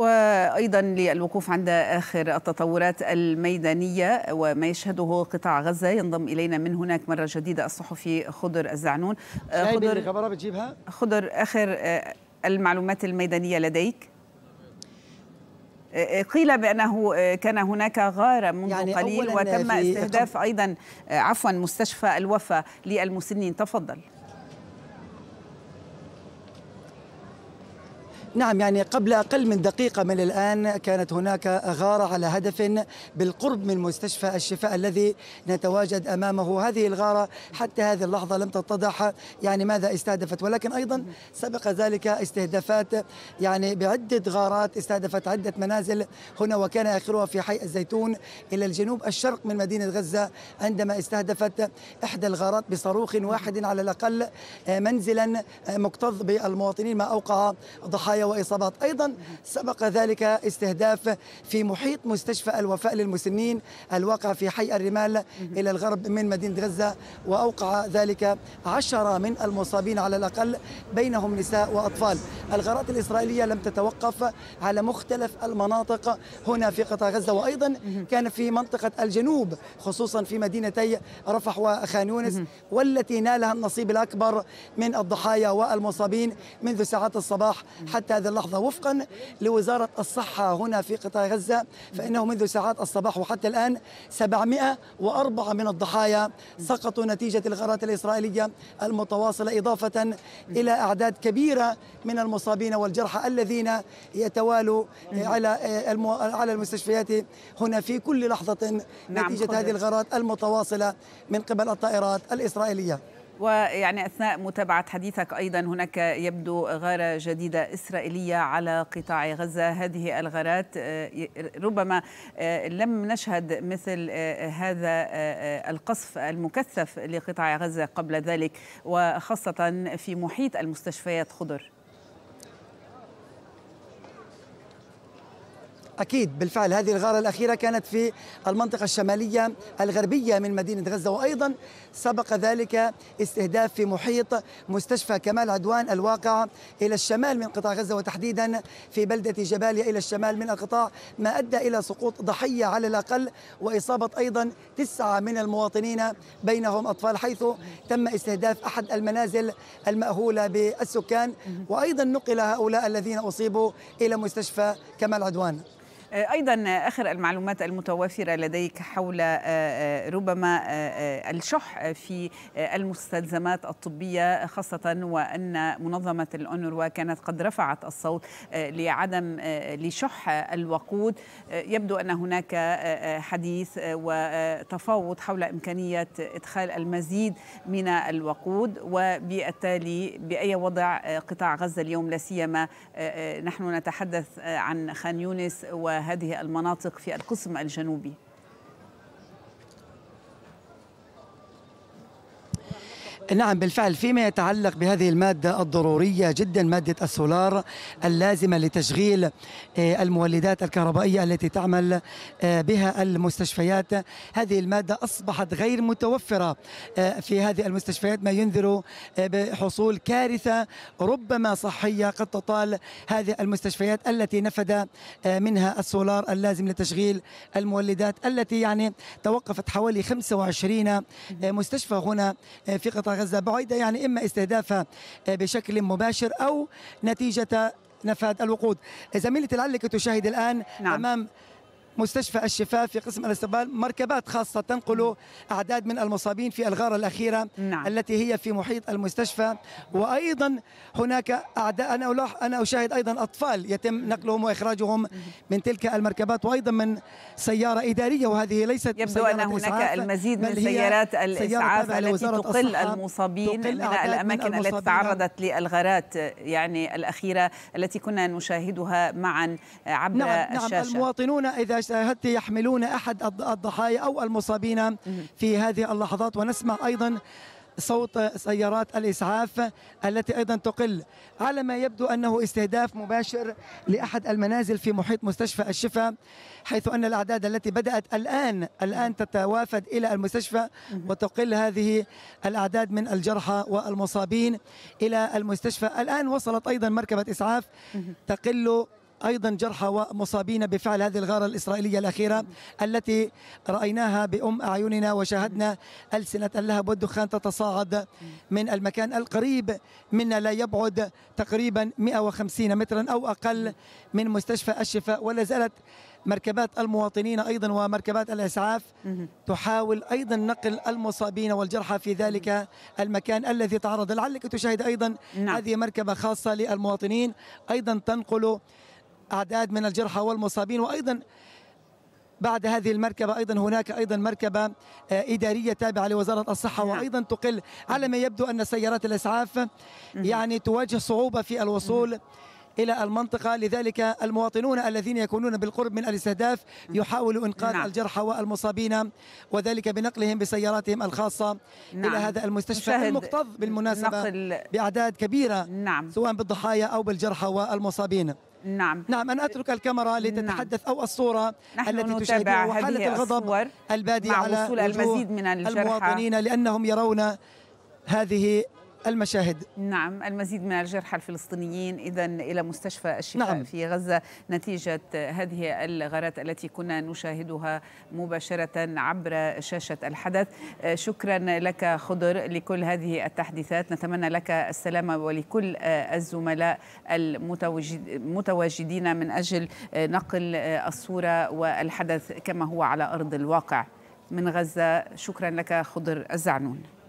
وأيضا للوقوف عند آخر التطورات الميدانية وما يشهده قطاع غزة ينضم إلينا من هناك مرة جديدة الصحفي خضر الزعنون خضر بتجيبها خضر آخر آه، المعلومات الميدانية لديك آه، آه، قيل بأنه كان هناك غارة منذ يعني قليل وتم استهداف أيضا عفوا مستشفى الوفا للمسنين تفضل نعم يعني قبل أقل من دقيقة من الآن كانت هناك غارة على هدف بالقرب من مستشفى الشفاء الذي نتواجد أمامه هذه الغارة حتى هذه اللحظة لم تتضح يعني ماذا استهدفت ولكن أيضا سبق ذلك استهدافات يعني بعدة غارات استهدفت عدة منازل هنا وكان آخرها في حي الزيتون إلى الجنوب الشرق من مدينة غزة عندما استهدفت إحدى الغارات بصاروخ واحد على الأقل منزلا مكتظ بالمواطنين ما أوقع ضحايا وقاية وإصابات أيضا سبق ذلك استهداف في محيط مستشفى الوفاء للمسنين الواقع في حي الرمال إلى الغرب من مدينة غزة وأوقع ذلك عشرة من المصابين على الأقل بينهم نساء وأطفال الغارات الإسرائيلية لم تتوقف على مختلف المناطق هنا في قطاع غزة وأيضا كان في منطقة الجنوب خصوصا في مدينتي رفح وخان يونس والتي نالها النصيب الأكبر من الضحايا والمصابين منذ ساعات الصباح حتى حتى هذه اللحظة وفقا لوزارة الصحة هنا في قطاع غزة فإنه منذ ساعات الصباح وحتى الآن 704 من الضحايا سقطوا نتيجة الغارات الإسرائيلية المتواصلة إضافة إلى أعداد كبيرة من المصابين والجرحى الذين يتوالوا على على المستشفيات هنا في كل لحظة نعم نتيجة هذه الغارات المتواصلة من قبل الطائرات الإسرائيلية ويعني أثناء متابعة حديثك أيضا هناك يبدو غارة جديدة إسرائيلية على قطاع غزة هذه الغارات آه، ربما آه، لم نشهد مثل آه، هذا القصف المكثف لقطاع غزة قبل ذلك وخاصة في محيط المستشفيات خضر أكيد بالفعل هذه الغارة الأخيرة كانت في المنطقة الشمالية الغربية من مدينة غزة وأيضا سبق ذلك استهداف في محيط مستشفى كمال عدوان الواقع إلى الشمال من قطاع غزة وتحديدا في بلدة جباليا إلى الشمال من القطاع ما أدى إلى سقوط ضحية على الأقل وإصابة أيضا تسعة من المواطنين بينهم أطفال حيث تم استهداف أحد المنازل المأهولة بالسكان وأيضا نقل هؤلاء الذين أصيبوا إلى مستشفى كمال عدوان آه، أيضا آخر المعلومات المتوافرة لديك حول آه، آه، ربما الشح في المستلزمات الطبية خاصة وأن منظمة الأونروا كانت قد رفعت الصوت لعدم لشح الوقود يبدو أن هناك حديث وتفاوض حول إمكانية إدخال المزيد من الوقود وبالتالي بأي وضع قطاع غزة اليوم لا سيما نحن نتحدث عن خان يونس و هذه المناطق في القسم الجنوبي نعم بالفعل فيما يتعلق بهذه المادة الضرورية جدا مادة السولار اللازمة لتشغيل آه، المولدات الكهربائية التي تعمل آه، بها المستشفيات هذه المادة أصبحت غير متوفرة آه، في هذه المستشفيات ما ينذر بحصول كارثة ربما صحية قد تطال هذه المستشفيات التي نفد منها السولار اللازم لتشغيل المولدات التي يعني توقفت حوالي 25 مستشفى هنا في قطاع غزة بعيدة يعني إما استهدافها آه، بشكل مباشر أو نتيجة نفاذ الوقود زميلتي لعلك تشاهد الآن نعم. أمام مستشفى الشفاء في قسم الاستقبال مركبات خاصة تنقل أعداد من المصابين في الغارة الأخيرة نعم. التي هي في محيط المستشفى وأيضا هناك أعداء أنا, ألاح أنا أشاهد أيضا أطفال يتم نقلهم وإخراجهم من تلك المركبات وأيضا من سيارة إدارية وهذه ليست يبدو أن هناك المزيد من سيارات الإسعاف التي تقل المصابين تقل من الأماكن من التي تعرضت للغارات يعني الأخيرة التي كنا نشاهدها معا عبر نعم. نعم، الشاشة نعم المواطنون إذا حتى يحملون أحد الضحايا أو المصابين في هذه اللحظات ونسمع أيضا صوت سيارات الإسعاف التي أيضا تقل على ما يبدو أنه استهداف مباشر لأحد المنازل في محيط مستشفى الشفاء حيث أن الأعداد التي بدأت الآن الآن تتوافد إلى المستشفى وتقل هذه الأعداد من الجرحى والمصابين إلى المستشفى الآن وصلت أيضا مركبة إسعاف تقل أيضا جرحى ومصابين بفعل هذه الغارة الإسرائيلية الأخيرة التي رأيناها بأم أعيننا وشاهدنا ألسنة اللهب والدخان تتصاعد من المكان القريب منا لا يبعد تقريبا 150 مترا أو أقل من مستشفى الشفاء ولا زالت مركبات المواطنين أيضا ومركبات الإسعاف تحاول أيضا نقل المصابين والجرحى في ذلك المكان الذي تعرض لعلك تشاهد أيضا نعم. هذه مركبة خاصة للمواطنين أيضا تنقل أعداد من الجرحى والمصابين وأيضا بعد هذه المركبة أيضا هناك أيضا مركبة آه، إدارية تابعة لوزارة الصحة نعم. وأيضا تقل على ما يبدو أن سيارات الإسعاف يعني تواجه صعوبة في الوصول إلى المنطقة لذلك المواطنون الذين يكونون بالقرب من الاستهداف يحاولوا إنقاذ نعم. الجرحى والمصابين وذلك بنقلهم بسياراتهم الخاصة نعم. إلى هذا المستشفى المكتظ بالمناسبة نقل... بأعداد كبيرة نعم. سواء بالضحايا أو بالجرحى والمصابين نعم نعم أن أترك الكاميرا نعم. لتتحدث نعم. أو الصورة نحن التي تشاهدها وحالة الغضب البادية على المزيد من الجرحى المواطنين لأنهم يرون هذه المشاهد نعم المزيد من الجرحى الفلسطينيين إذا إلى مستشفى الشفاء نعم. في غزة نتيجة هذه الغارات التي كنا نشاهدها مباشرة عبر شاشة الحدث شكرا لك خضر لكل هذه التحديثات نتمنى لك السلامة ولكل الزملاء المتواجدين من أجل نقل الصورة والحدث كما هو على أرض الواقع من غزة شكرا لك خضر الزعنون